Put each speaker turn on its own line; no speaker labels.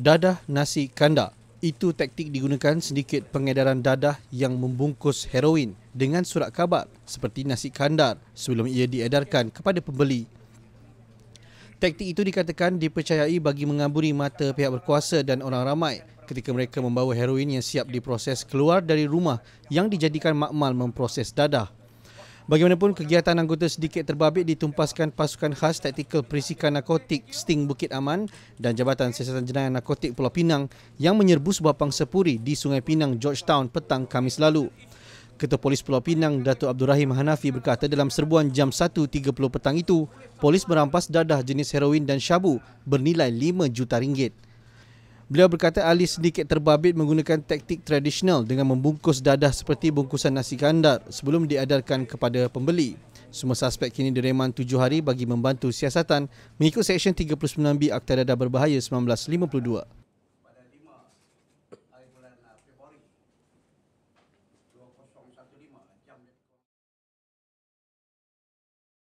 dadah nasi kandak. Itu taktik digunakan sedikit pengedaran dadah yang membungkus heroin dengan surat kabar seperti nasi kandar sebelum ia diedarkan kepada pembeli. Taktik itu dikatakan dipercayai bagi mengamburi mata pihak berkuasa dan orang ramai ketika mereka membawa heroin yang siap diproses keluar dari rumah yang dijadikan makmal memproses dadah. Bagaimanapun kegiatan anggota sedikit terbabit ditumpaskan pasukan khas taktikal perisikan narkotik Sting Bukit Aman dan Jabatan Siasatan Jenayah Narkotik Pulau Pinang yang menyerbu sebuah pangsa puri di Sungai Pinang Georgetown petang Kamis lalu. Ketua Polis Pulau Pinang Datuk Abdul Rahim Hanafi berkata dalam serbuan jam 1.30 petang itu, polis merampas dadah jenis heroin dan syabu bernilai 5 juta ringgit. Beliau berkata Ali sedikit terbabit menggunakan taktik tradisional dengan membungkus dadah seperti bungkusan nasi kandar sebelum diadarkan kepada pembeli. Semua suspek kini direman tujuh hari bagi membantu siasatan mengikut Seksyen 39B Akta Dadah Berbahaya 1952.